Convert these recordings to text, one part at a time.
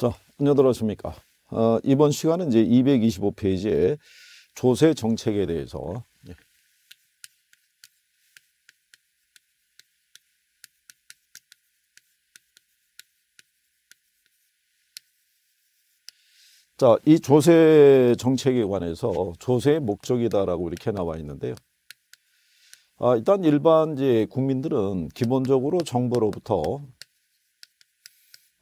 자, 안녕하십니까. 어, 이번 시간은 이제 225페이지에 조세 정책에 대해서 예. 자, 이 조세 정책에 관해서 조세의 목적이다라고 이렇게 나와 있는데요. 아, 일단 일반 이제 국민들은 기본적으로 정부로부터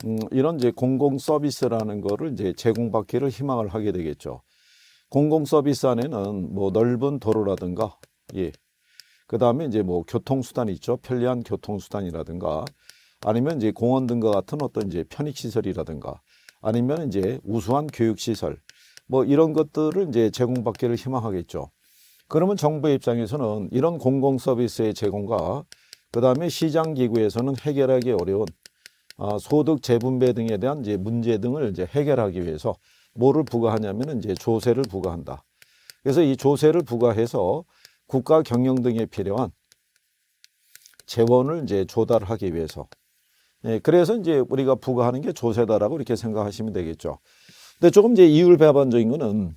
음, 이런 이제 공공 서비스라는 거를 이제 제공받기를 희망을 하게 되겠죠. 공공 서비스 안에는 뭐 넓은 도로라든가, 예. 그 다음에 이제 뭐 교통수단이 있죠. 편리한 교통수단이라든가, 아니면 이제 공원 등과 같은 어떤 이제 편익시설이라든가, 아니면 이제 우수한 교육시설, 뭐 이런 것들을 이제 제공받기를 희망하겠죠. 그러면 정부의 입장에서는 이런 공공 서비스의 제공과 그 다음에 시장기구에서는 해결하기 어려운 아, 소득 재분배 등에 대한 이제 문제 등을 이제 해결하기 위해서 뭐를 부과하냐면 이제 조세를 부과한다. 그래서 이 조세를 부과해서 국가 경영 등에 필요한 재원을 이제 조달하기 위해서. 예, 그래서 이제 우리가 부과하는 게 조세다라고 이렇게 생각하시면 되겠죠. 근데 조금 이제 이율배반적인 거는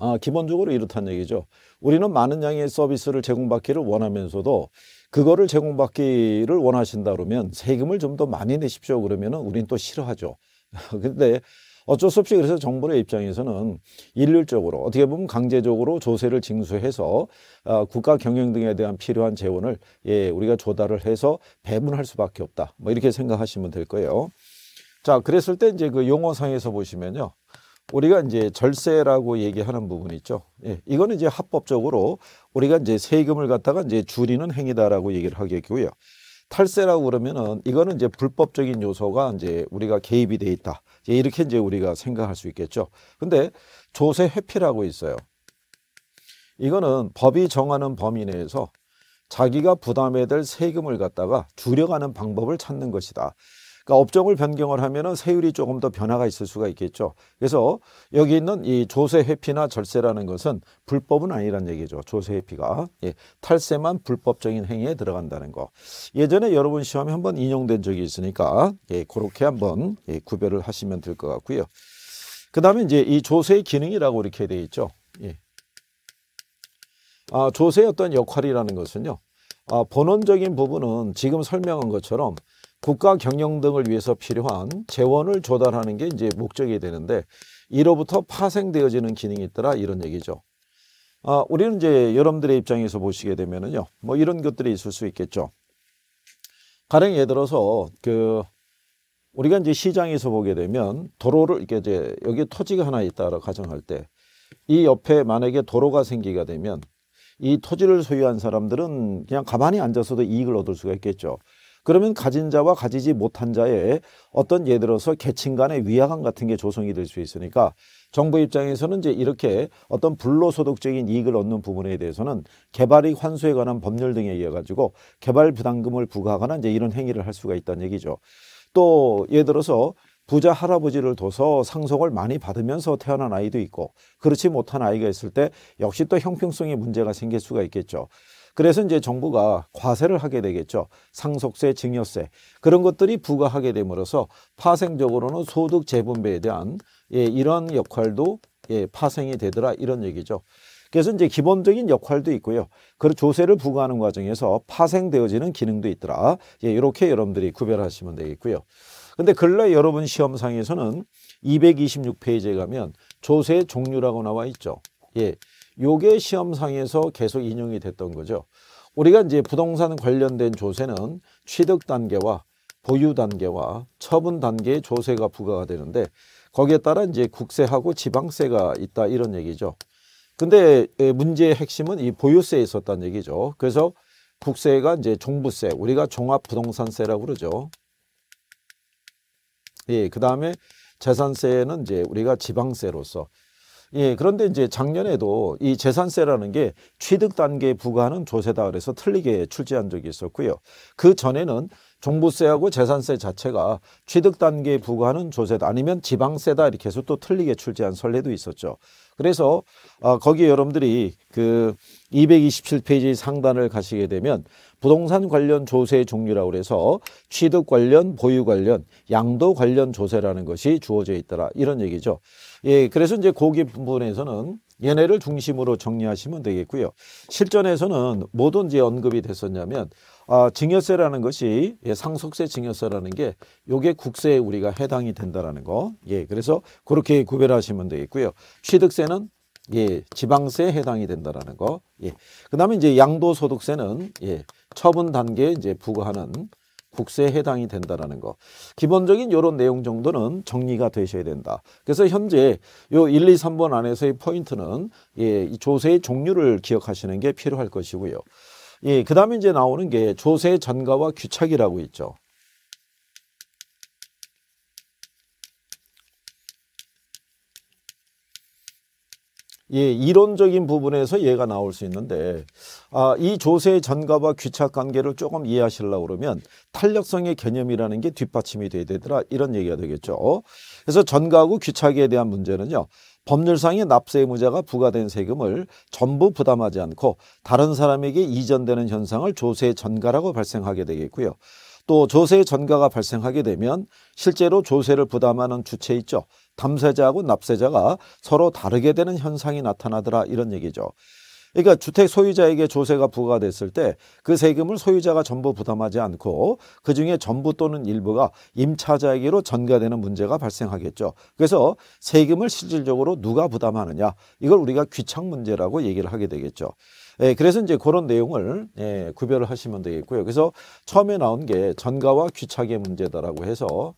아, 기본적으로 이렇다는 얘기죠. 우리는 많은 양의 서비스를 제공받기를 원하면서도 그거를 제공받기를 원하신다 그러면 세금을 좀 더 많이 내십시오 그러면은 우린 또 싫어하죠. 근데 어쩔 수 없이 그래서 정부의 입장에서는 일률적으로 어떻게 보면 강제적으로 조세를 징수해서 어, 국가 경영 등에 대한 필요한 재원을 예, 우리가 조달을 해서 배분할 수밖에 없다. 뭐 이렇게 생각하시면 될 거예요. 자, 그랬을 때 이제 그 용어상에서 보시면요. 우리가 이제 절세라고 얘기하는 부분이 있죠. 예, 이거는 이제 합법적으로 우리가 이제 세금을 갖다가 이제 줄이는 행위다라고 얘기를 하겠고요. 탈세라고 그러면은 이거는 이제 불법적인 요소가 이제 우리가 개입이 돼 있다. 이제 이렇게 이제 우리가 생각할 수 있겠죠. 근데 조세 회피라고 있어요. 이거는 법이 정하는 범위 내에서 자기가 부담해야 될 세금을 갖다가 줄여가는 방법을 찾는 것이다. 그러니까 업종을 변경을 하면은 세율이 조금 더 변화가 있을 수가 있겠죠. 그래서 여기 있는 이 조세 회피나 절세라는 것은 불법은 아니란 얘기죠. 조세 회피가 예, 탈세만 불법적인 행위에 들어간다는 거. 예전에 여러분 시험에 한번 인용된 적이 있으니까 예, 그렇게 한번 예, 구별을 하시면 될 것 같고요. 그다음에 이제 이 조세의 기능이라고 이렇게 돼 있죠. 예. 아, 조세의 어떤 역할이라는 것은요. 아, 본원적인 부분은 지금 설명한 것처럼 국가 경영 등을 위해서 필요한 재원을 조달하는 게 이제 목적이 되는데 이로부터 파생되어지는 기능이 있더라 이런 얘기죠. 아, 우리는 이제 여러분들의 입장에서 보시게 되면은요, 뭐 이런 것들이 있을 수 있겠죠. 가령 예를 들어서 그 우리가 이제 시장에서 보게 되면 도로를 이렇게 이제 여기 토지가 하나 있다고 라 가정할 때 이 옆에 만약에 도로가 생기가 되면 이 토지를 소유한 사람들은 그냥 가만히 앉아서도 이익을 얻을 수가 있겠죠. 그러면 가진 자와 가지지 못한 자의 어떤 예를 들어서 계층 간의 위화감 같은 게 조성이 될 수 있으니까 정부 입장에서는 이제 이렇게 어떤 불로소득적인 이익을 얻는 부분에 대해서는 개발이 환수에 관한 법률 등에 의해 가지고 개발 부담금을 부과하거나 이제 이런 행위를 할 수가 있다는 얘기죠. 또 예를 들어서 부자 할아버지를 둬서 상속을 많이 받으면서 태어난 아이도 있고 그렇지 못한 아이가 있을 때 역시 또 형평성에 문제가 생길 수가 있겠죠. 그래서 이제 정부가 과세를 하게 되겠죠. 상속세, 증여세 그런 것들이 부과하게 됨으로써 파생적으로는 소득 재분배에 대한 예, 이런 역할도 예, 파생이 되더라 이런 얘기죠. 그래서 이제 기본적인 역할도 있고요. 그 조세를 부과하는 과정에서 파생되어지는 기능도 있더라. 예, 이렇게 여러분들이 구별하시면 되겠고요. 근데 근래 여러분 시험상에서는 226페이지에 가면 조세 종류라고 나와 있죠. 예, 요게 시험상에서 계속 인용이 됐던 거죠. 우리가 이제 부동산 관련된 조세는 취득 단계와 보유 단계와 처분 단계의 조세가 부과가 되는데 거기에 따라 이제 국세하고 지방세가 있다 이런 얘기죠. 근데 문제의 핵심은 이 보유세에 있었다는 얘기죠. 그래서 국세가 이제 종부세, 우리가 종합부동산세라고 그러죠. 예, 그 다음에 재산세는 이제 우리가 지방세로서 예, 그런데 이제 작년에도 이 재산세라는 게 취득 단계에 부과하는 조세다 그래서 틀리게 출제한 적이 있었고요. 그 전에는 종부세하고 재산세 자체가 취득 단계에 부과하는 조세다 아니면 지방세다 이렇게 해서 또 틀리게 출제한 선례도 있었죠. 그래서 어, 거기에 여러분들이 그 227페이지 상단을 가시게 되면 부동산 관련 조세의 종류라고 그래서 취득 관련, 보유 관련, 양도 관련 조세라는 것이 주어져 있더라 이런 얘기죠. 예, 그래서 이제 고기 부분에서는 얘네를 중심으로 정리하시면 되겠고요. 실전에서는 뭐든 지 언급이 됐었냐면 아, 증여세라는 것이 예, 상속세 증여세라는 게 요게 국세에 우리가 해당이 된다라는 거. 예, 그래서 그렇게 구별하시면 되겠고요. 취득세는 예, 지방세에 해당이 된다라는 거. 예. 그다음에 이제 양도소득세는 예, 처분 단계에 이제 부과하는 국세에 해당이 된다라는 거. 기본적인 이런 내용 정도는 정리가 되셔야 된다. 그래서 현재 요 1, 2, 3번 안에서의 포인트는 예, 이 조세의 종류를 기억하시는 게 필요할 것이고요. 예, 그다음에 이제 나오는 게 조세 전가와 귀착이라고 있죠. 예, 이론적인 부분에서 예가 나올 수 있는데 아, 이 조세의 전가와 귀착 관계를 조금 이해하시려고 그러면 탄력성의 개념이라는 게 뒷받침이 돼야 되더라 이런 얘기가 되겠죠. 그래서 전가하고 귀착에 대한 문제는요. 법률상의 납세 의무자가 부과된 세금을 전부 부담하지 않고 다른 사람에게 이전되는 현상을 조세 의 전가라고 발생하게 되겠고요. 또 조세 의 전가가 발생하게 되면 실제로 조세를 부담하는 주체 있죠. 담세자하고 납세자가 서로 다르게 되는 현상이 나타나더라 이런 얘기죠. 그러니까 주택 소유자에게 조세가 부과됐을 때 그 세금을 소유자가 전부 부담하지 않고 그중에 전부 또는 일부가 임차자에게로 전가되는 문제가 발생하겠죠. 그래서 세금을 실질적으로 누가 부담하느냐 이걸 우리가 귀착 문제라고 얘기를 하게 되겠죠. 예, 그래서 이제 그런 내용을 예, 구별을 하시면 되겠고요. 그래서 처음에 나온 게 전가와 귀착의 문제다라고 해서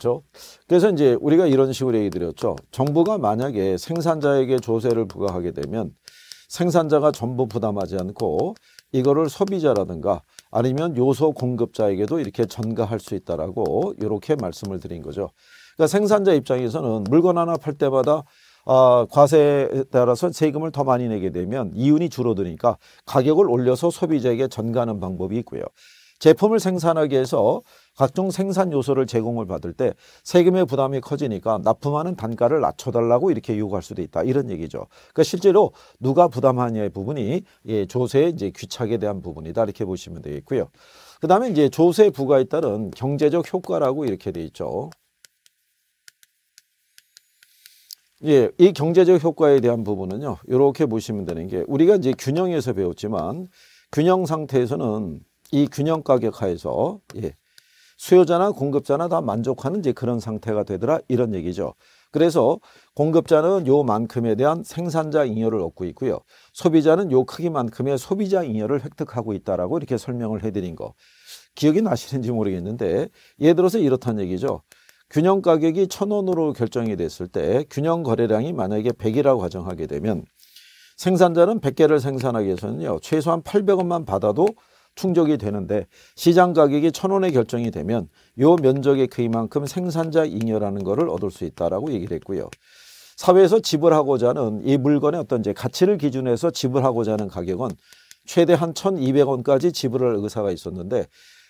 그렇죠? 그래서 이제 우리가 이런 식으로 얘기 드렸죠. 정부가 만약에 생산자에게 조세를 부과하게 되면 생산자가 전부 부담하지 않고 이거를 소비자라든가 아니면 요소 공급자에게도 이렇게 전가할 수 있다라고 이렇게 말씀을 드린 거죠. 그러니까 생산자 입장에서는 물건 하나 팔 때마다 아, 과세에 따라서 세금을 더 많이 내게 되면 이윤이 줄어드니까 가격을 올려서 소비자에게 전가하는 방법이 있고요. 제품을 생산하기 위해서 각종 생산 요소를 제공을 받을 때 세금의 부담이 커지니까 납품하는 단가를 낮춰달라고 이렇게 요구할 수도 있다 이런 얘기죠. 그러니까 실제로 누가 부담하냐의 부분이 예, 조세의 이제 귀착에 대한 부분이다 이렇게 보시면 되겠고요. 그 다음에 이제 조세 부과에 따른 경제적 효과라고 이렇게 돼 있죠. 예, 이 경제적 효과에 대한 부분은요, 이렇게 보시면 되는 게 우리가 이제 균형에서 배웠지만 균형 상태에서는 이 균형 가격 하에서 예, 수요자나 공급자나 다 만족하는 이제 그런 상태가 되더라 이런 얘기죠. 그래서 공급자는 요만큼에 대한 생산자 잉여를 얻고 있고요. 소비자는 요 크기만큼의 소비자 잉여를 획득하고 있다라고 이렇게 설명을 해드린 거. 기억이 나시는지 모르겠는데 예를 들어서 이렇다는 얘기죠. 균형 가격이 1 0 0 0원으로 결정이 됐을 때 균형 거래량이 만약에 1 0 0이라고 가정하게 되면 생산자는 1 0 0개를 생산하기 위해서는요. 최소한 8 0 0 원만 받아도 충족이 되는데 시장 가격이 천원에 결정이 되면 요 면적의 크기만큼 생산자 잉여라는 것을 얻을 수 있다라고 얘기를 했고요. 사회에서 지불하고자 하는 이 물건의 어떤 이제 가치를 기준해서 지불하고자 하는 가격은 최대 한 1,200원까지 지불할 의사가 있었는데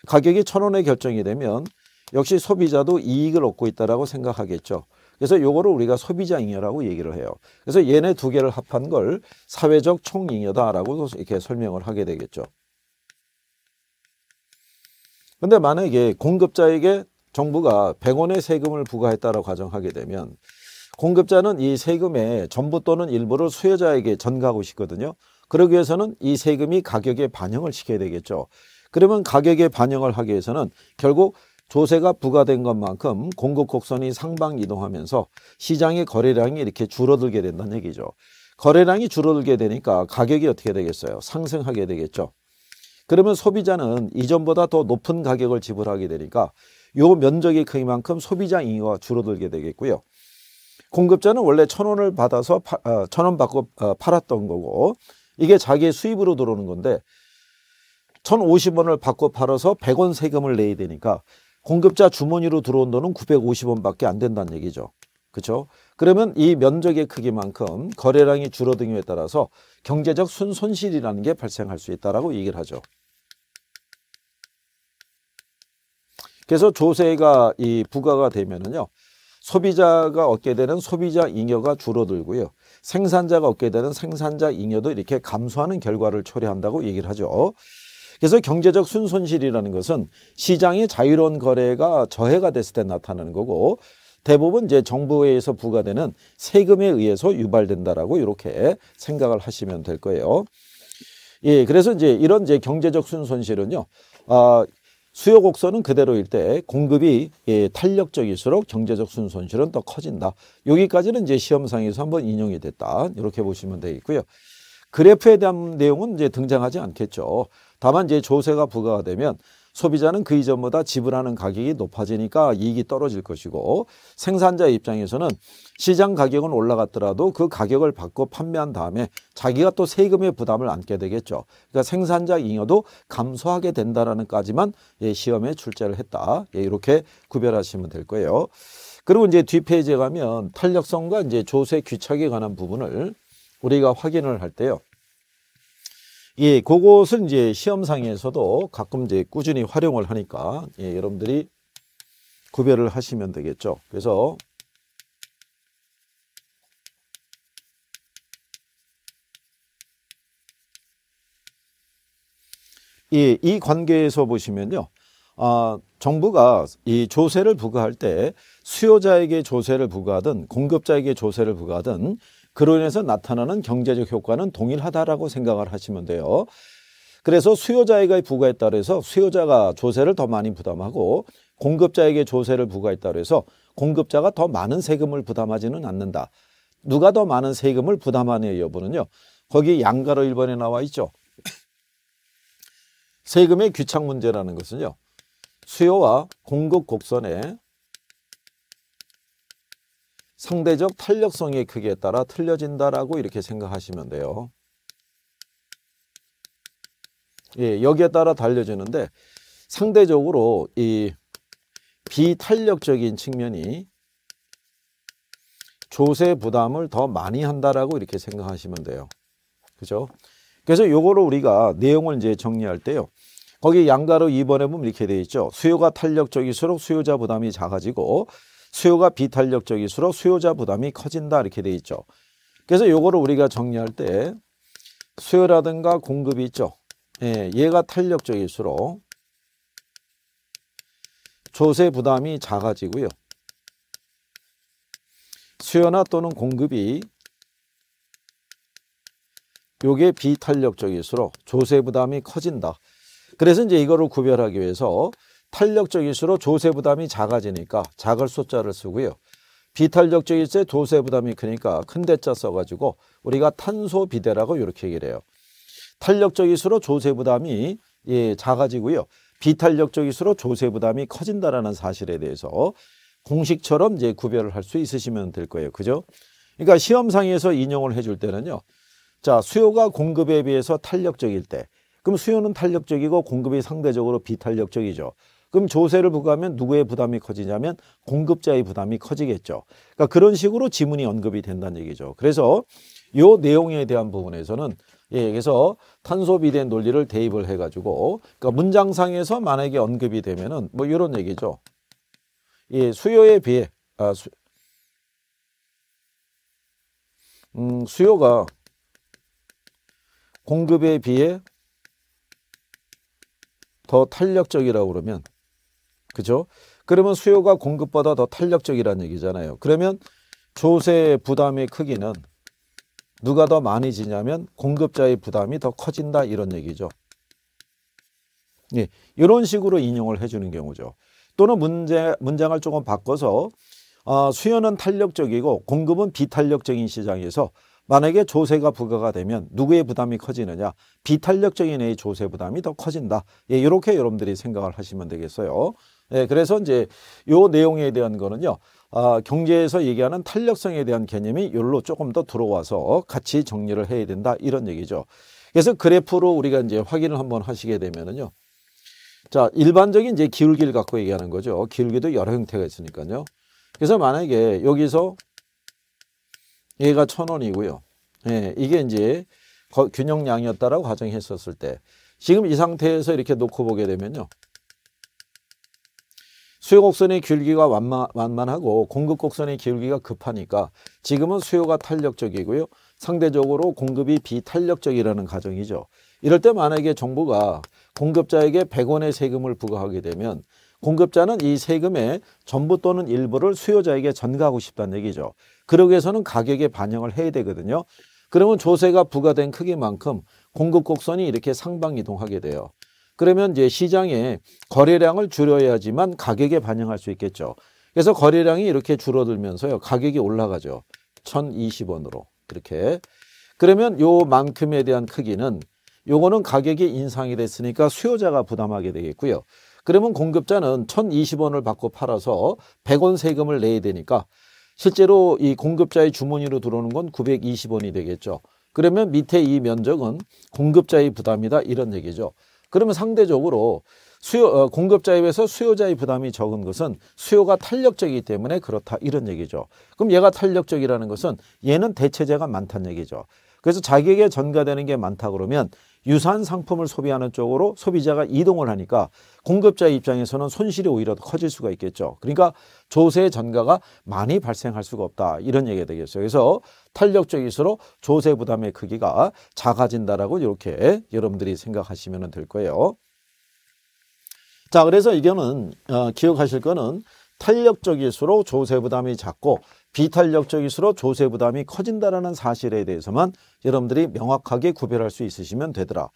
가격이 1,000원에 결정이 되면 역시 소비자도 이익을 얻고 있다라고 생각하겠죠. 그래서 요거를 우리가 소비자 잉여라고 얘기를 해요. 그래서 얘네 두 개를 합한 걸 사회적 총잉여다라고 이렇게 설명을 하게 되겠죠. 근데 만약에 공급자에게 정부가 100원의 세금을 부과했다고 라 가정하게 되면 공급자는 이 세금의 전부 또는 일부를 수혜자에게 전가하고 싶거든요. 그러기 위해서는 이 세금이 가격에 반영을 시켜야 되겠죠. 그러면 가격에 반영을 하기 위해서는 결국 조세가 부과된 것만큼 공급 곡선이 상방 이동하면서 시장의 거래량이 이렇게 줄어들게 된다는 얘기죠. 거래량이 줄어들게 되니까 가격이 어떻게 되겠어요? 상승하게 되겠죠. 그러면 소비자는 이전보다 더 높은 가격을 지불하게 되니까 요 면적이 크기만큼 소비자 인구가 줄어들게 되겠고요. 공급자는 원래 천 원을 받아서 어, 천원 받고 어, 팔았던 거고 이게 자기의 수입으로 들어오는 건데 천 오십 원을 받고 팔아서 백 원 세금을 내야 되니까 공급자 주머니로 들어온 돈은 구백오십 원밖에안 된다는 얘기죠. 그렇죠? 그러면 이 면적의 크기만큼 거래량이 줄어등에 든 따라서 경제적 순손실이라는 게 발생할 수 있다라고 얘기를 하죠. 그래서 조세가 이 부과가 되면은요. 소비자가 얻게 되는 소비자 잉여가 줄어들고요. 생산자가 얻게 되는 생산자 잉여도 이렇게 감소하는 결과를 초래한다고 얘기를 하죠. 그래서 경제적 순손실이라는 것은 시장의 자유로운 거래가 저해가 됐을 때 나타나는 거고 대부분 이제 정부에 서 부과되는 세금에 의해서 유발된다라고 이렇게 생각을 하시면 될 거예요. 예, 그래서 이제 이런 이제 경제적 순손실은요, 아, 수요 곡선은 그대로일 때 공급이 예, 탄력적일수록 경제적 순손실은 더 커진다. 여기까지는 이제 시험상에서 한번 인용이 됐다. 이렇게 보시면 되겠고요. 그래프에 대한 내용은 이제 등장하지 않겠죠. 다만 이제 조세가 부과가 되면 소비자는 그 이전보다 지불하는 가격이 높아지니까 이익이 떨어질 것이고 생산자 입장에서는 시장 가격은 올라갔더라도 그 가격을 받고 판매한 다음에 자기가 또 세금의 부담을 안게 되겠죠. 그러니까 생산자 잉여도 감소하게 된다라는 까지만 예, 시험에 출제를 했다. 예, 이렇게 구별하시면 될 거예요. 그리고 이제 뒷페이지에 가면 탄력성과 이제 조세 귀착에 관한 부분을 우리가 확인을 할 때요. 예, 그것은 이제 시험상에서도 가끔 이제 꾸준히 활용을 하니까 예, 여러분들이 구별을 하시면 되겠죠. 그래서 예, 이 관계에서 보시면요. 아, 정부가 이 조세를 부과할 때 수요자에게 조세를 부과하든 공급자에게 조세를 부과하든 그로 인해서 나타나는 경제적 효과는 동일하다라고 생각을 하시면 돼요. 그래서 수요자에게 부과에 따라서 수요자가 조세를 더 많이 부담하고 공급자에게 조세를 부과에 따라서 공급자가 더 많은 세금을 부담하지는 않는다. 누가 더 많은 세금을 부담하느냐의 여부는요. 거기 양가로 1번에 나와 있죠. 세금의 귀착 문제라는 것은요. 수요와 공급 곡선에 상대적 탄력성의 크기에 따라 틀려진다라고 이렇게 생각하시면 돼요. 예, 여기에 따라 달려지는데 상대적으로 이 비탄력적인 측면이 조세 부담을 더 많이 한다라고 이렇게 생각하시면 돼요. 그죠? 그래서 요거를 우리가 내용을 이제 정리할 때요. 거기 양가로 2번에 보면 이렇게 되어 있죠. 수요가 탄력적일수록 수요자 부담이 작아지고 수요가 비탄력적일수록 수요자 부담이 커진다 이렇게 돼 있죠. 그래서 요거를 우리가 정리할 때 수요라든가 공급이 있죠. 예, 얘가 탄력적일수록 조세 부담이 작아지고요. 수요나 또는 공급이 요게 비탄력적일수록 조세 부담이 커진다. 그래서 이제 이거를 구별하기 위해서 탄력적일수록 조세 부담이 작아지니까 작을 소자를 쓰고요. 비탄력적일수록 조세 부담이 크니까 큰 대자 써가지고 우리가 탄소 비대라고 이렇게 얘기를 해요. 탄력적일수록 조세 부담이 예, 작아지고요. 비탄력적일수록 조세 부담이 커진다라는 사실에 대해서 공식처럼 이제 구별을 할 수 있으시면 될 거예요. 그죠? 그러니까 시험상에서 인용을 해줄 때는요. 자, 수요가 공급에 비해서 탄력적일 때. 그럼 수요는 탄력적이고 공급이 상대적으로 비탄력적이죠. 그럼 조세를 부과하면 누구의 부담이 커지냐면 공급자의 부담이 커지겠죠. 그러니까 그런 식으로 지문이 언급이 된다는 얘기죠. 그래서 요 내용에 대한 부분에서는 예, 그래서 탄소 비대 논리를 대입을 해가지고 그러니까 문장상에서 만약에 언급이 되면은 뭐 이런 얘기죠. 예, 수요에 비해 아, 수, 음, 수요가 공급에 비해 더 탄력적이라고 그러면 그죠? 그러면 수요가 공급보다 더 탄력적이라는 얘기잖아요. 그러면 조세 부담의 크기는 누가 더 많이 지냐면 공급자의 부담이 더 커진다 이런 얘기죠. 예, 이런 식으로 인용을 해주는 경우죠. 또는 문제, 문장을 조금 바꿔서 어, 수요는 탄력적이고 공급은 비탄력적인 시장에서 만약에 조세가 부과가 되면 누구의 부담이 커지느냐 비탄력적인 애의 조세 부담이 더 커진다 예, 이렇게 여러분들이 생각을 하시면 되겠어요 예, 그래서 이제 요 내용에 대한 거는요. 아, 경제에서 얘기하는 탄력성에 대한 개념이 열로 조금 더 들어와서 같이 정리를 해야 된다 이런 얘기죠. 그래서 그래프로 우리가 이제 확인을 한번 하시게 되면은요. 자, 일반적인 이제 기울기를 갖고 얘기하는 거죠. 기울기도 여러 형태가 있으니까요. 그래서 만약에 여기서 얘가 천원이고요. 예, 이게 이제 균형량이었다라고 가정했었을 때 지금 이 상태에서 이렇게 놓고 보게 되면요. 수요 곡선의 길기가 완만, 하고 공급 곡선의 길기가 급하니까 지금은 수요가 탄력적이고요. 상대적으로 공급이 비탄력적이라는 가정이죠. 이럴 때 만약에 정부가 공급자에게 100원의 세금을 부과하게 되면 공급자는 이 세금의 전부 또는 일부를 수요자에게 전가하고 싶다는 얘기죠. 그러기 위해서는 가격에 반영을 해야 되거든요. 그러면 조세가 부과된 크기만큼 공급 곡선이 이렇게 상방이동하게 돼요. 그러면 이제 시장에 거래량을 줄여야지만 가격에 반영할 수 있겠죠. 그래서 거래량이 이렇게 줄어들면서요. 가격이 올라가죠. 1020원으로 그렇게. 그러면 요만큼에 대한 크기는 요거는 가격이 인상이 됐으니까 수요자가 부담하게 되겠고요. 그러면 공급자는 1020원을 받고 팔아서 100원 세금을 내야 되니까 실제로 이 공급자의 주머니로 들어오는 건 920원이 되겠죠. 그러면 밑에 이 면적은 공급자의 부담이다 이런 얘기죠. 그러면 상대적으로 수요 어, 공급자에 비해서 수요자의 부담이 적은 것은 수요가 탄력적이기 때문에 그렇다 이런 얘기죠. 그럼 얘가 탄력적이라는 것은 얘는 대체재가 많다는 얘기죠. 그래서 자기에게 전가되는 게 많다 그러면 유사한 상품을 소비하는 쪽으로 소비자가 이동을 하니까 공급자 입장에서는 손실이 오히려 더 커질 수가 있겠죠. 그러니까 조세 전가가 많이 발생할 수가 없다. 이런 얘기가 되겠어요. 그래서 탄력적일수록 조세 부담의 크기가 작아진다라고 이렇게 여러분들이 생각하시면 될 거예요. 자, 그래서 이거는 어, 기억하실 거는 탄력적일수록 조세 부담이 작고 비탄력적일수록 조세 부담이 커진다라는 사실에 대해서만 여러분들이 명확하게 구별할 수 있으시면 되더라.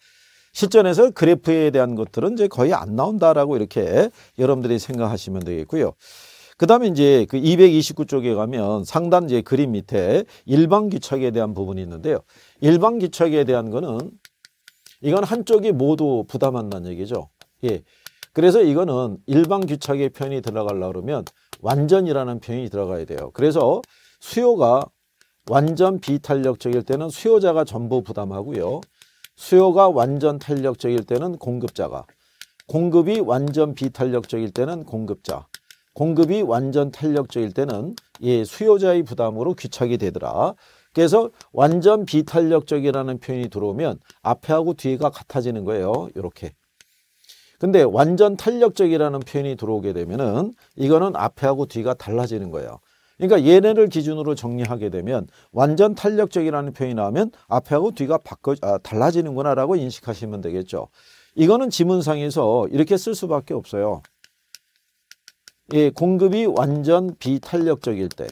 실전에서 그래프에 대한 것들은 이제 거의 안 나온다라고 이렇게 여러분들이 생각하시면 되겠고요. 그 다음에 이제 그 229쪽에 가면 상단 이제 그림 밑에 일반 기척에 대한 부분이 있는데요. 일반 기척에 대한 거는 이건 한쪽이 모두 부담한다는 얘기죠. 예. 그래서 이거는 일반 기척의 편이 들어가려 고 그러면 완전이라는 표현이 들어가야 돼요. 그래서 수요가 완전 비탄력적일 때는 수요자가 전부 부담하고요. 수요가 완전 탄력적일 때는 공급자가 공급이 완전 비탄력적일 때는 공급자 공급이 완전 탄력적일 때는 예, 수요자의 부담으로 귀착이 되더라. 그래서 완전 비탄력적이라는 표현이 들어오면 앞에하고 뒤가 같아지는 거예요. 이렇게 근데 완전 탄력적이라는 표현이 들어오게 되면은 이거는 앞에하고 뒤가 달라지는 거예요. 그러니까 얘네를 기준으로 정리하게 되면 완전 탄력적이라는 표현이 나오면 앞하고 에 뒤가 바꿔 아, 달라지는구나라고 인식하시면 되겠죠. 이거는 지문상에서 이렇게 쓸 수밖에 없어요. 예, 공급이 완전 비탄력적일 때.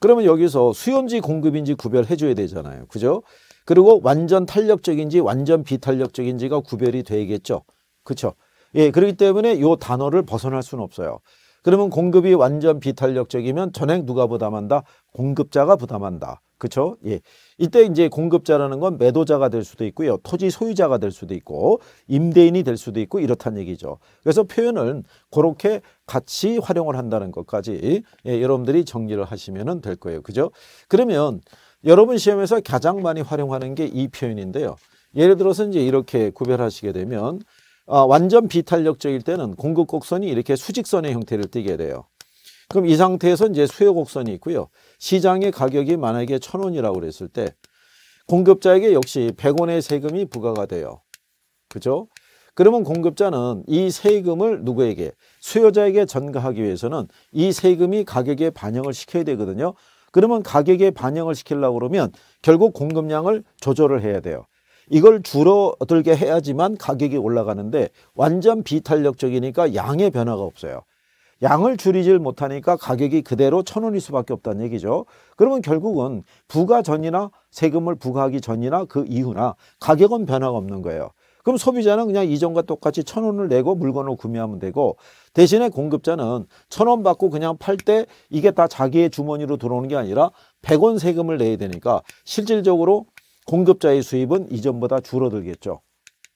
그러면 여기서 수요지 공급인지 구별해 줘야 되잖아요. 그죠? 그리고 완전 탄력적인지 완전 비탄력적인지가 구별이 되겠죠. 그렇죠. 예, 그렇기 때문에 요 단어를 벗어날 수는 없어요. 그러면 공급이 완전 비탄력적이면 전액 누가 부담한다? 공급자가 부담한다. 그렇죠? 예. 이때 이제 공급자라는 건 매도자가 될 수도 있고요. 토지 소유자가 될 수도 있고 임대인이 될 수도 있고 이렇다는 얘기죠. 그래서 표현은 그렇게 같이 활용을 한다는 것까지 예, 여러분들이 정리를 하시면 될 거예요. 그죠? 그러면 여러분 시험에서 가장 많이 활용하는 게 이 표현인데요. 예를 들어서 이제 이렇게 구별하시게 되면 어, 완전 비탄력적일 때는 공급 곡선이 이렇게 수직선의 형태를 띠게 돼요. 그럼 이 상태에서 이제 수요 곡선이 있고요. 시장의 가격이 만약에 1 0 0 0원이라고 그랬을 때 공급자에게 역시 100원의 세금이 부과가 돼요. 그죠? 그러면 공급자는 이 세금을 누구에게 수요자에게 전가하기 위해서는 이 세금이 가격에 반영을 시켜야 되거든요. 그러면 가격에 반영을 시키려고 그러면 결국 공급량을 조절을 해야 돼요. 이걸 줄어들게 해야지만 가격이 올라가는데 완전 비탄력적이니까 양의 변화가 없어요. 양을 줄이질 못하니까 가격이 그대로 천 원일 수밖에 없다는 얘기죠. 그러면 결국은 부과 전이나 세금을 부과하기 전이나 그 이후나 가격은 변화가 없는 거예요. 그럼 소비자는 그냥 이전과 똑같이 천 원을 내고 물건을 구매하면 되고 대신에 공급자는 천 원 받고 그냥 팔 때 이게 다 자기의 주머니로 들어오는 게 아니라 백 원 세금을 내야 되니까 실질적으로 공급자의 수입은 이전보다 줄어들겠죠.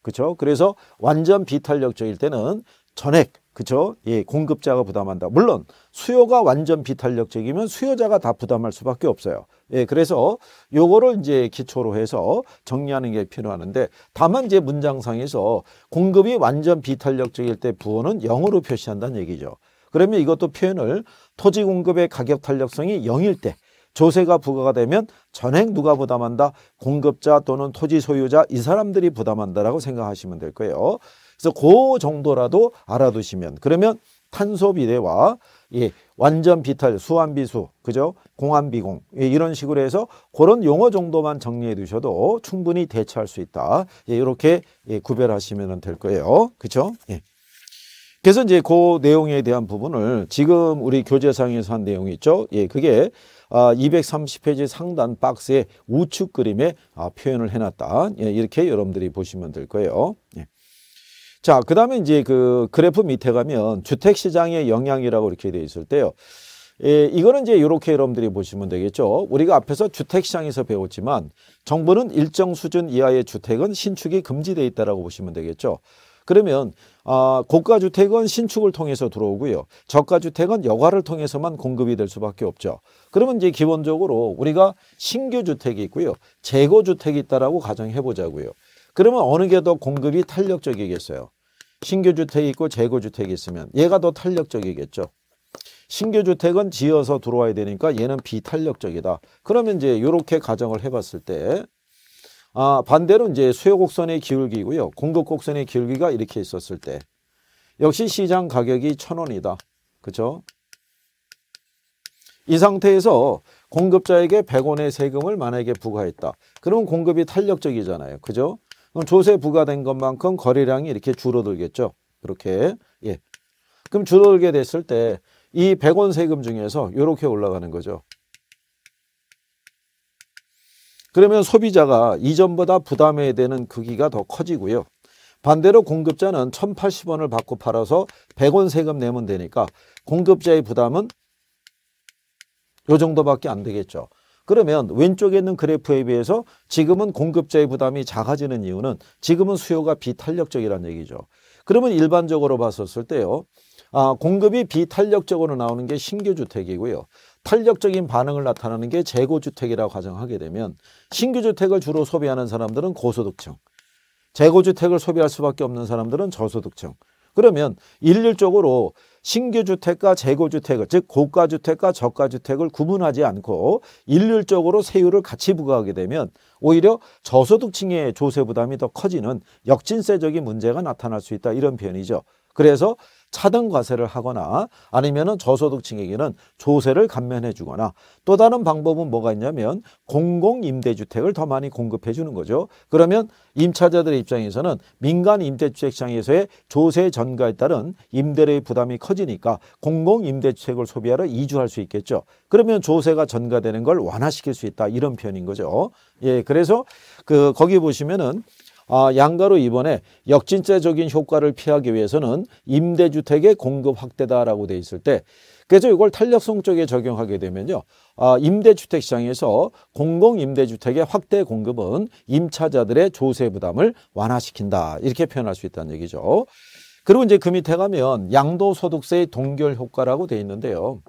그렇죠? 그래서 완전 비탄력적일 때는 전액 그죠? 렇 예, 공급자가 부담한다. 물론 수요가 완전 비탄력적이면 수요자가 다 부담할 수밖에 없어요. 예, 그래서 요거를 이제 기초로 해서 정리하는 게 필요하는데 다만 이제 문장상에서 공급이 완전 비탄력적일 때 부호는 0으로 표시한다는 얘기죠. 그러면 이것도 표현을 토지 공급의 가격 탄력성이 0일 때 조세가 부과가 되면 전액 누가 부담한다? 공급자 또는 토지 소유자 이 사람들이 부담한다라고 생각하시면 될 거예요. 그래서 그 정도라도 알아두시면 그러면 탄소 비례와 예, 완전 비탈, 수완 비수, 그죠? 공안 비공 예, 이런 식으로 해서 그런 용어 정도만 정리해 두셔도 충분히 대처할 수 있다. 예, 이렇게 예, 구별하시면 될 거예요. 그렇죠? 예. 그래서 이제 그 내용에 대한 부분을 지금 우리 교재상에서 한 내용이 있죠. 예, 그게 아, 230페이지 상단 박스의 우측 그림에 아, 표현을 해놨다. 예, 이렇게 여러분들이 보시면 될 거예요. 예. 자, 그 다음에 이제 그 그래프 밑에 가면 주택시장의 영향이라고 이렇게 돼 있을 때요. 예, 이거는 이제 이렇게 여러분들이 보시면 되겠죠. 우리가 앞에서 주택시장에서 배웠지만 정부는 일정 수준 이하의 주택은 신축이 금지되어 있다라고 보시면 되겠죠. 그러면 아, 고가주택은 신축을 통해서 들어오고요. 저가주택은 여가를 통해서만 공급이 될 수밖에 없죠. 그러면 이제 기본적으로 우리가 신규주택이 있고요. 재고주택이 있다라고 가정해 보자고요. 그러면 어느 게 더 공급이 탄력적이겠어요? 신규 주택이 있고 재고 주택이 있으면 얘가 더 탄력적이겠죠. 신규 주택은 지어서 들어와야 되니까 얘는 비탄력적이다. 그러면 이제 이렇게 가정을 해봤을 때 아, 반대로 이제 수요 곡선의 기울기고요. 공급 곡선의 기울기가 이렇게 있었을 때 역시 시장 가격이 천원이다 그렇죠? 이 상태에서 공급자에게 100원의 세금을 만약에 부과했다. 그러면 공급이 탄력적이잖아요. 그죠? 그럼 조세 부과된 것만큼 거래량이 이렇게 줄어들겠죠. 그렇게. 예. 그럼 줄어들게 됐을 때 이 100원 세금 중에서 이렇게 올라가는 거죠. 그러면 소비자가 이전보다 부담해야 되는 크기가 더 커지고요. 반대로 공급자는 1,080원을 받고 팔아서 100원 세금 내면 되니까 공급자의 부담은 요 정도밖에 안 되겠죠. 그러면 왼쪽에 있는 그래프에 비해서 지금은 공급자의 부담이 작아지는 이유는 지금은 수요가 비탄력적이라는 얘기죠. 그러면 일반적으로 봤었을 때요. 아, 공급이 비탄력적으로 나오는 게 신규 주택이고요. 탄력적인 반응을 나타내는 게 재고주택이라고 가정하게 되면 신규 주택을 주로 소비하는 사람들은 고소득층, 재고주택을 소비할 수밖에 없는 사람들은 저소득층. 그러면 일률적으로 신규주택과 재고주택을 즉 고가주택과 저가주택을 구분하지 않고 일률적으로 세율을 같이 부과하게 되면 오히려 저소득층의 조세 부담이 더 커지는 역진세적인 문제가 나타날 수 있다 이런 표현이죠. 그래서 차등과세를 하거나 아니면은 저소득층에게는 조세를 감면해 주거나 또 다른 방법은 뭐가 있냐면 공공임대주택을 더 많이 공급해 주는 거죠. 그러면 임차자들의 입장에서는 민간 임대주택 시장에서의 조세 전가에 따른 임대료의 부담이 커지니까 공공임대주택을 소비하러 이주할 수 있겠죠. 그러면 조세가 전가되는 걸 완화시킬 수 있다 이런 표현인 거죠. 예, 그래서 그 거기 보시면은 아, 양가로 이번에 역진제적인 효과를 피하기 위해서는 임대주택의 공급 확대다라고 돼 있을 때 그래서 이걸 탄력성 쪽에 적용하게 되면요. 아, 임대주택 시장에서 공공임대주택의 확대 공급은 임차자들의 조세 부담을 완화시킨다. 이렇게 표현할 수 있다는 얘기죠. 그리고 이제 그 밑에 가면 양도소득세의 동결 효과라고 돼 있는데요.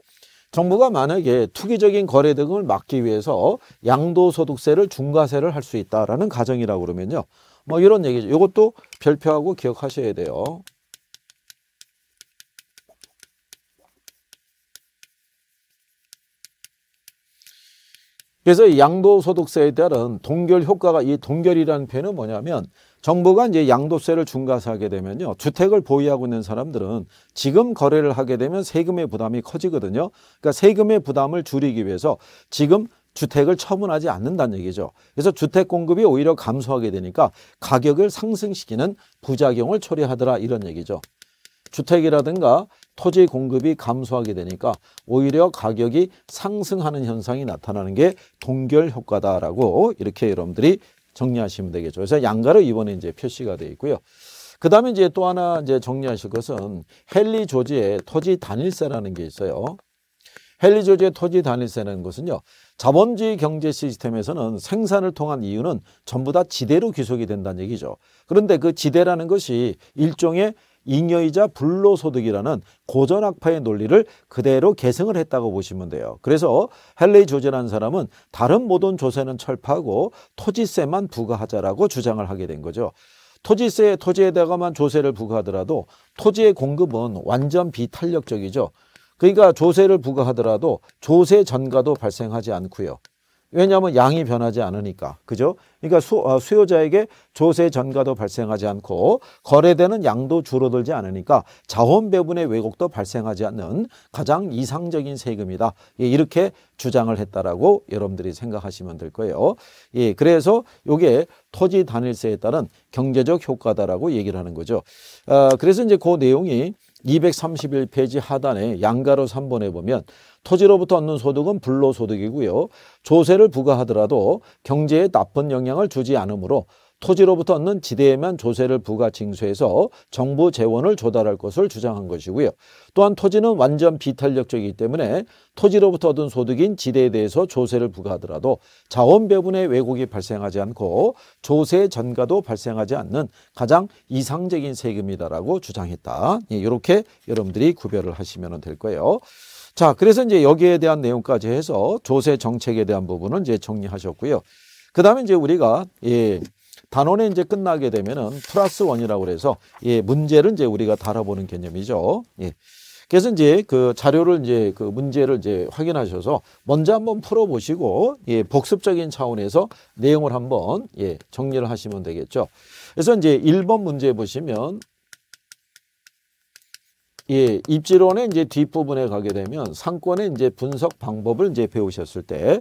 정부가 만약에 투기적인 거래 등을 막기 위해서 양도소득세를 중과세를 할 수 있다라는 가정이라고 그러면요. 뭐 이런 얘기죠. 이것도 별표하고 기억하셔야 돼요. 그래서 양도소득세에 따른 동결 효과가 이 동결이라는 표현은 뭐냐면 정부가 이제 양도세를 중과하게 되면요. 주택을 보유하고 있는 사람들은 지금 거래를 하게 되면 세금의 부담이 커지거든요. 그러니까 세금의 부담을 줄이기 위해서 지금 주택을 처분하지 않는다는 얘기죠. 그래서 주택 공급이 오히려 감소하게 되니까 가격을 상승시키는 부작용을 초래하더라 이런 얘기죠. 주택이라든가 토지 공급이 감소하게 되니까 오히려 가격이 상승하는 현상이 나타나는 게 동결 효과다라고 이렇게 여러분들이 정리하시면 되겠죠. 그래서 양가로 이번에 이제 표시가 되어 있고요. 그 다음에 이제 또 하나 이제 정리하실 것은 헨리 조지의 토지 단일세라는 게 있어요. 헨리 조지의 토지 단일세라는 것은요. 자본주의 경제 시스템에서는 생산을 통한 이유는 전부 다 지대로 귀속이 된다는 얘기죠. 그런데 그 지대라는 것이 일종의 잉여이자 불로소득이라는 고전학파의 논리를 그대로 계승을 했다고 보시면 돼요. 그래서 헨리 조제라는 사람은 다른 모든 조세는 철파하고 토지세만 부과하자라고 주장을 하게 된 거죠. 토지세 토지에다가만 조세를 부과하더라도 토지의 공급은 완전 비탄력적이죠. 그러니까 조세를 부과하더라도 조세 전가도 발생하지 않고요. 왜냐하면 양이 변하지 않으니까. 그죠? 그러니까 수, 어, 수요자에게 조세 전가도 발생하지 않고 거래되는 양도 줄어들지 않으니까 자원 배분의 왜곡도 발생하지 않는 가장 이상적인 세금이다. 예, 이렇게 주장을 했다라고 여러분들이 생각하시면 될 거예요. 예, 그래서 이게 토지 단일세에 따른 경제적 효과다라고 얘기를 하는 거죠. 어, 그래서 이제 그 내용이 231페이지 하단에 양가로 3번에 보면 토지로부터 얻는 소득은 불로소득이고요. 조세를 부과하더라도 경제에 나쁜 영향을 주지 않으므로 토지로부터 얻는 지대에만 조세를 부과 징수해서 정부 재원을 조달할 것을 주장한 것이고요. 또한 토지는 완전 비탄력적이기 때문에 토지로부터 얻은 소득인 지대에 대해서 조세를 부과하더라도 자원 배분의 왜곡이 발생하지 않고 조세 전가도 발생하지 않는 가장 이상적인 세금이다라고 주장했다. 예, 이렇게 여러분들이 구별을 하시면 될 거예요. 자, 그래서 이제 여기에 대한 내용까지 해서 조세 정책에 대한 부분은 이제 정리하셨고요. 그 다음에 이제 우리가 예, 단원에 이제 끝나게 되면은 플러스 원이라고 그래서 예, 문제를 이제 우리가 다뤄보는 개념이죠. 예. 그래서 이제 그 자료를 이제 그 문제를 이제 확인하셔서 먼저 한번 풀어보시고 예, 복습적인 차원에서 내용을 한번 예, 정리를 하시면 되겠죠. 그래서 이제 1번 문제 보시면 예, 입지론의 이제 뒷부분에 가게 되면 상권의 이제 분석 방법을 이제 배우셨을 때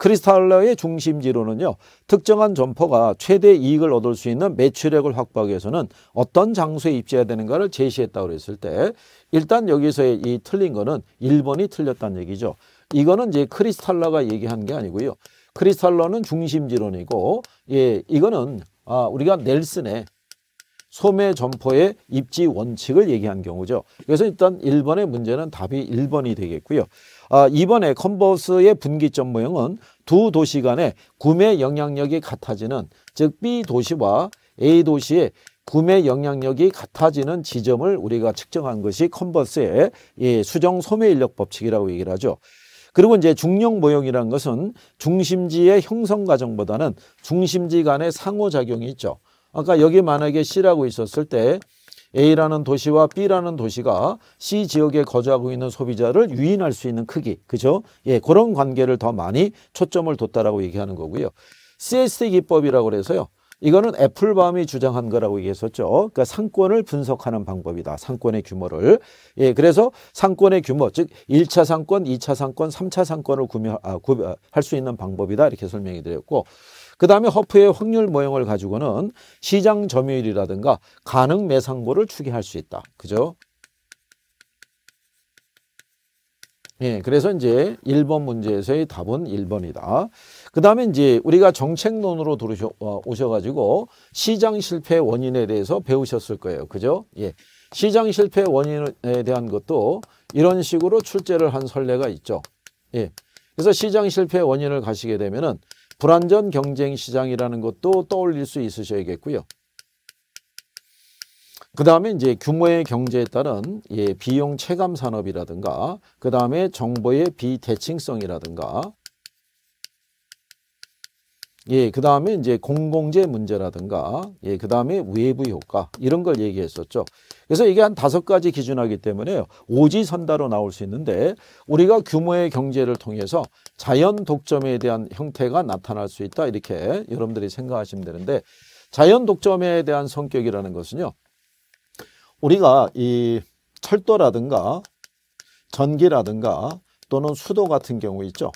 크리스탈러의 중심지로는요. 특정한 점포가 최대 이익을 얻을 수 있는 매출액을 확보하기 위해서는 어떤 장소에 입지해야 되는가를 제시했다고 했을 때 일단 여기서의 이 틀린 거는 1번이 틀렸다는 얘기죠. 이거는 이제 크리스탈러가 얘기한 게 아니고요. 크리스탈러는 중심지론이고 예, 이거는 아, 우리가 넬슨의 소매 점포의 입지 원칙을 얘기한 경우죠. 그래서 일단 1번의 문제는 답이 1번이 되겠고요. 아, 이번에 컨버스의 분기점 모형은 두 도시 간의 구매 영향력이 같아지는 즉 B 도시와 A 도시의 구매 영향력이 같아지는 지점을 우리가 측정한 것이 컨버스의 예, 수정 소매 인력 법칙이라고 얘기를 하죠. 그리고 이제 중력 모형이라는 것은 중심지의 형성 과정보다는 중심지 간의 상호작용이 있죠. 아까 여기 만약에 C라고 있었을 때 A라는 도시와 B라는 도시가 C 지역에 거주하고 있는 소비자를 유인할 수 있는 크기 그죠? 예, 그런 관계를 더 많이 초점을 뒀다라고 얘기하는 거고요. CST 기법이라고 그서요 이거는 애플밤이 주장한 거라고 얘기했었죠. 그러니까 상권을 분석하는 방법이다. 상권의 규모를. 예, 그래서 상권의 규모, 즉 1차 상권, 2차 상권, 3차 상권을 구매할 아, 수 있는 방법이다. 이렇게 설명이 드렸고 그 다음에 허프의 확률 모형을 가지고는 시장 점유율이라든가 가능 매상고를 추계할 수 있다. 그죠? 예, 그래서 이제 1번 문제에서의 답은 1번이다. 그 다음에 이제 우리가 정책론으로 들어오셔, 어, 오셔가지고 시장 실패 원인에 대해서 배우셨을 거예요. 그죠? 예. 시장 실패 원인에 대한 것도 이런 식으로 출제를 한 선례가 있죠. 예. 그래서 시장 실패 원인을 가시게 되면은 불완전 경쟁 시장이라는 것도 떠올릴 수 있으셔야겠고요. 그 다음에 이제 규모의 경제에 따른 예, 비용 체감 산업이라든가 그 다음에 정보의 비대칭성이라든가 예, 그 다음에 이제 공공재 문제라든가, 예, 그 다음에 외부 효과, 이런 걸 얘기했었죠. 그래서 이게 한 다섯 가지 기준하기 때문에 오지선다로 나올 수 있는데 우리가 규모의 경제를 통해서 자연 독점에 대한 형태가 나타날 수 있다. 이렇게 여러분들이 생각하시면 되는데 자연 독점에 대한 성격이라는 것은요. 우리가 이 철도라든가 전기라든가 또는 수도 같은 경우 있죠.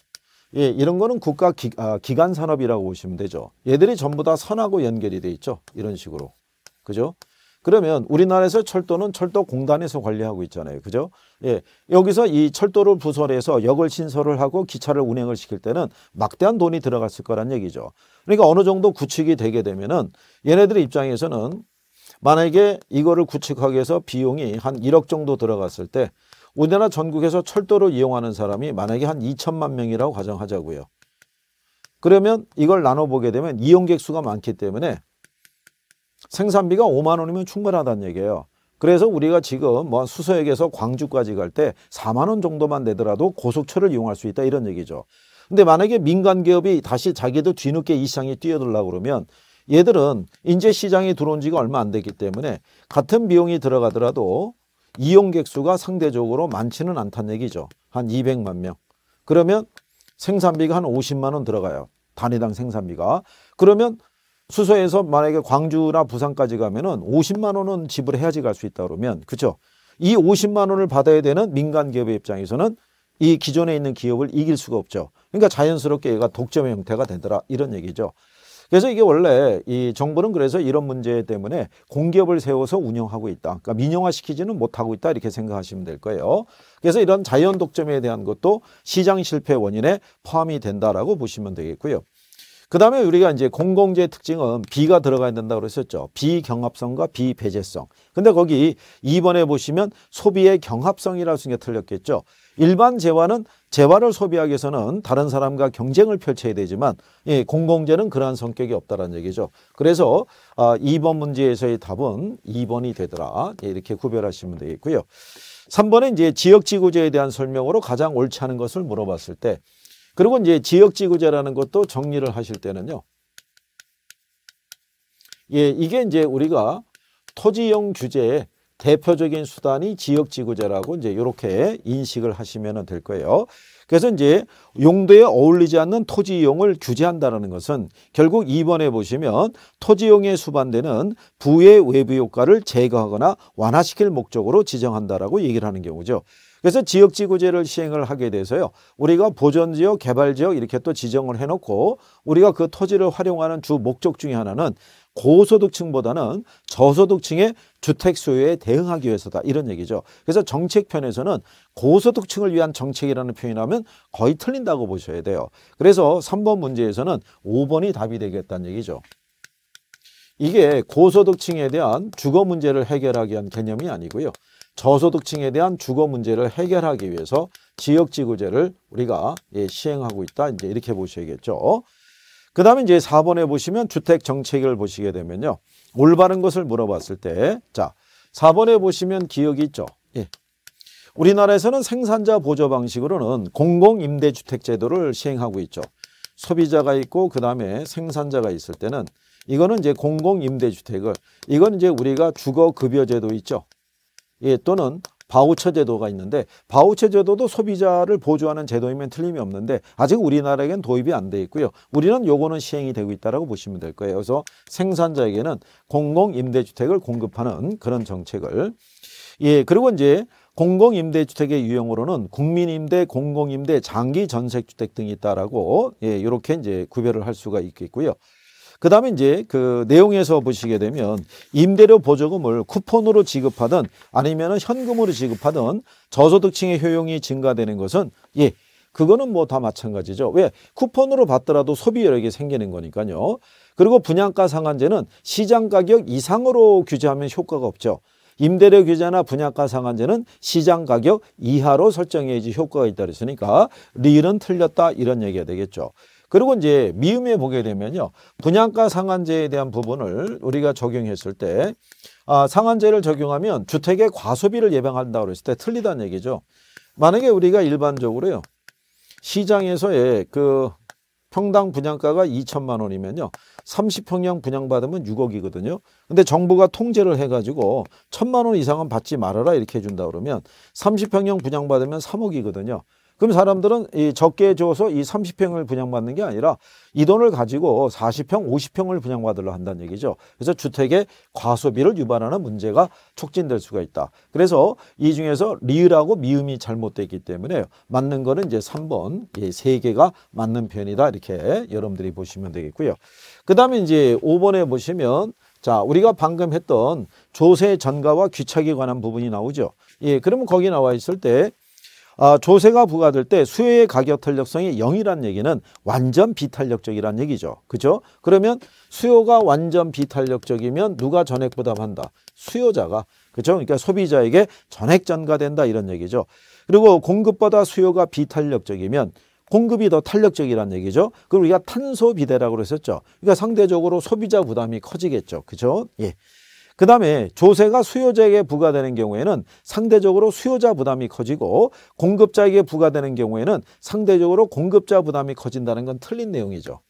예, 이런 거는 국가 기, 아, 관 산업이라고 보시면 되죠. 얘들이 전부 다 선하고 연결이 돼 있죠. 이런 식으로. 그죠? 그러면 우리나라에서 철도는 철도공단에서 관리하고 있잖아요. 그죠? 예. 여기서 이 철도를 부설해서 역을 신설을 하고 기차를 운행을 시킬 때는 막대한 돈이 들어갔을 거란 얘기죠. 그러니까 어느 정도 구축이 되게 되면은 얘네들 입장에서는 만약에 이거를 구축하기 위해서 비용이 한 1억 정도 들어갔을 때 우리나라 전국에서 철도를 이용하는 사람이 만약에 한 2천만 명이라고 가정하자고요. 그러면 이걸 나눠보게 되면 이용객 수가 많기 때문에 생산비가 5만 원이면 충분하다는 얘기예요. 그래서 우리가 지금 뭐 수서역에서 광주까지 갈 때 4만 원 정도만 내더라도 고속철을 이용할 수 있다 이런 얘기죠. 근데 만약에 민간 기업이 다시 자기도 뒤늦게 이 시장에 뛰어들려고 그러면 얘들은 인제 시장에 들어온 지가 얼마 안 됐기 때문에 같은 비용이 들어가더라도 이용객 수가 상대적으로 많지는 않다는 얘기죠. 한 200만 명. 그러면 생산비가 한 50만 원 들어가요. 단위당 생산비가. 그러면 수소에서 만약에 광주나 부산까지 가면은 50만 원은 지불해야지 갈 수 있다 그러면 그렇죠. 이 50만 원을 받아야 되는 민간 기업의 입장에서는 이 기존에 있는 기업을 이길 수가 없죠. 그러니까 자연스럽게 얘가 독점의 형태가 되더라 이런 얘기죠. 그래서 이게 원래 이 정부는 그래서 이런 문제 때문에 공기업을 세워서 운영하고 있다. 그러니까 민영화시키지는 못하고 있다 이렇게 생각하시면 될 거예요. 그래서 이런 자연 독점에 대한 것도 시장 실패 원인에 포함이 된다라고 보시면 되겠고요. 그 다음에 우리가 이제 공공재의 특징은 비가 들어가야 된다고 그랬었죠. 비경합성과 비배제성. 근데 거기 2번에 보시면 소비의 경합성이라고 쓴게 틀렸겠죠. 일반 재화는 재화를 소비하기 위해서는 다른 사람과 경쟁을 펼쳐야 되지만 예, 공공재는 그러한 성격이 없다는 얘기죠. 그래서 아, 2번 문제에서의 답은 2번이 되더라 예, 이렇게 구별하시면 되겠고요. 3번은 이제 지역지구제에 대한 설명으로 가장 옳지 않은 것을 물어봤을 때 그리고 이제 지역지구제라는 것도 정리를 하실 때는요. 예, 이게 이제 우리가 토지형 규제에 대표적인 수단이 지역 지구제라고 이제 이렇게 인식을 하시면 될 거예요. 그래서 이제 용도에 어울리지 않는 토지 이용을 규제한다는 것은 결국 2번에 보시면 토지 이용에 수반되는 부의 외부 효과를 제거하거나 완화시킬 목적으로 지정한다라고 얘기를 하는 경우죠. 그래서 지역지구제를 시행을 하게 돼서요. 우리가 보전지역, 개발지역 이렇게 또 지정을 해놓고 우리가 그 토지를 활용하는 주 목적 중의 하나는 고소득층보다는 저소득층의 주택 수요에 대응하기 위해서다 이런 얘기죠. 그래서 정책편에서는 고소득층을 위한 정책이라는 표현하면 거의 틀린다고 보셔야 돼요. 그래서 3번 문제에서는 5번이 답이 되겠다는 얘기죠. 이게 고소득층에 대한 주거 문제를 해결하기 위한 개념이 아니고요. 저소득층에 대한 주거 문제를 해결하기 위해서 지역지구제를 우리가 예, 시행하고 있다. 이제 이렇게 보셔야겠죠. 그 다음에 이제 4번에 보시면 주택 정책을 보시게 되면요. 올바른 것을 물어봤을 때, 자, 4번에 보시면 기억이 있죠. 예. 우리나라에서는 생산자 보조 방식으로는 공공임대주택 제도를 시행하고 있죠. 소비자가 있고 그 다음에 생산자가 있을 때는 이거는 이제 공공임대주택을 이건 이제 우리가 주거급여제도 있죠. 예, 또는 바우처 제도가 있는데 바우처 제도도 소비자를 보조하는 제도이면 틀림이 없는데 아직 우리나라에겐 도입이 안 돼 있고요. 우리는 요거는 시행이 되고 있다라고 보시면 될 거예요. 그래서 생산자에게는 공공 임대주택을 공급하는 그런 정책을 예, 그리고 이제 공공임대주택의 유형으로는 국민임대, 공공임대, 장기 전세주택 등이 있다라고 예, 요렇게 이제 구별을 할 수가 있겠고요. 그 다음에 이제 그 내용에서 보시게 되면 임대료 보조금을 쿠폰으로 지급하든 아니면 현금으로 지급하든 저소득층의 효용이 증가되는 것은 예, 그거는 뭐 다 마찬가지죠. 왜? 쿠폰으로 받더라도 소비 여력이 생기는 거니까요. 그리고 분양가 상한제는 시장 가격 이상으로 규제하면 효과가 없죠. 임대료 규제나 분양가 상한제는 시장 가격 이하로 설정해야지 효과가 있다 그랬으니까 리은 틀렸다 이런 얘기가 되겠죠. 그리고 이제 미음에 보게 되면요. 분양가 상한제에 대한 부분을 우리가 적용했을 때 아, 상한제를 적용하면 주택의 과소비를 예방한다고 그랬을때 틀리다는 얘기죠. 만약에 우리가 일반적으로요. 시장에서의 그 평당 분양가가 2천만 원이면요. 30평형 분양받으면 6억이거든요. 근데 정부가 통제를 해가지고 천만 원 이상은 받지 말아라 이렇게 해준다 그러면 30평형 분양받으면 3억이거든요. 그럼 사람들은 이 적게 줘서 이 30평을 분양받는 게 아니라 이 돈을 가지고 40평, 50평을 분양받으려 한다는 얘기죠. 그래서 주택의 과소비를 유발하는 문제가 촉진될 수가 있다. 그래서 이 중에서 리을하고 미음이 잘못됐기 때문에 맞는 거는 이제 3번 예, 3개가 맞는 편이다. 이렇게 여러분들이 보시면 되겠고요. 그 다음에 이제 5번에 보시면 자, 우리가 방금 했던 조세 전가와 귀착에 관한 부분이 나오죠. 예, 그러면 거기 나와 있을 때 아, 조세가 부과될 때수요의 가격 탄력성이 0이라는 얘기는 완전 비탄력적이라는 얘기죠. 그죠? 그러면 수요가 완전 비탄력적이면 누가 전액 부담한다? 수요자가. 그죠? 그러니까 소비자에게 전액 전가된다 이런 얘기죠. 그리고 공급보다 수요가 비탄력적이면 공급이 더탄력적이라는 얘기죠. 그리고 우리가 탄소 비대라고 그랬었죠. 그러니까 상대적으로 소비자 부담이 커지겠죠. 그죠? 예. 그 다음에 조세가 수요자에게 부과되는 경우에는 상대적으로 수요자 부담이 커지고 공급자에게 부과되는 경우에는 상대적으로 공급자 부담이 커진다는 건 틀린 내용이죠.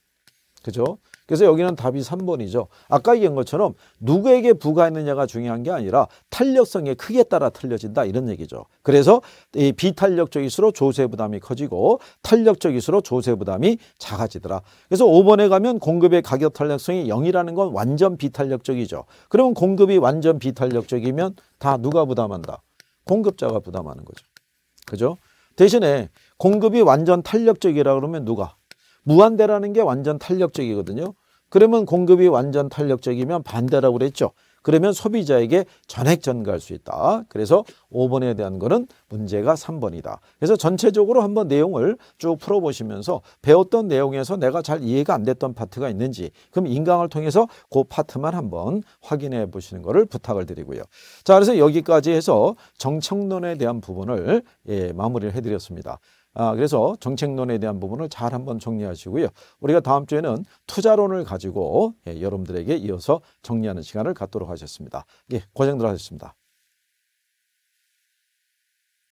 그죠? 그래서 여기는 답이 3번이죠. 아까 얘기한 것처럼 누구에게 부과했느냐가 중요한 게 아니라 탄력성의 크기에 따라 틀려진다 이런 얘기죠. 그래서 이 비탄력적일수록 조세 부담이 커지고 탄력적일수록 조세 부담이 작아지더라. 그래서 5번에 가면 공급의 가격 탄력성이 0이라는 건 완전 비탄력적이죠. 그러면 공급이 완전 비탄력적이면 다 누가 부담한다? 공급자가 부담하는 거죠. 그죠? 대신에 공급이 완전 탄력적이라 그러면 누가? 무한대라는 게 완전 탄력적이거든요. 그러면 공급이 완전 탄력적이면 반대라고 그랬죠. 그러면 소비자에게 전액 전가할 수 있다. 그래서 5번에 대한 거는 문제가 3번이다. 그래서 전체적으로 한번 내용을 쭉 풀어보시면서 배웠던 내용에서 내가 잘 이해가 안 됐던 파트가 있는지 그럼 인강을 통해서 그 파트만 한번 확인해 보시는 것을 부탁을 드리고요. 자 그래서 여기까지 해서 정청론에 대한 부분을 예, 마무리를 해드렸습니다. 아, 그래서 정책론에 대한 부분을 잘 한번 정리하시고요. 우리가 다음 주에는 투자론을 가지고 예, 여러분들에게 이어서 정리하는 시간을 갖도록 하셨습니다. 예, 고생들 하셨습니다.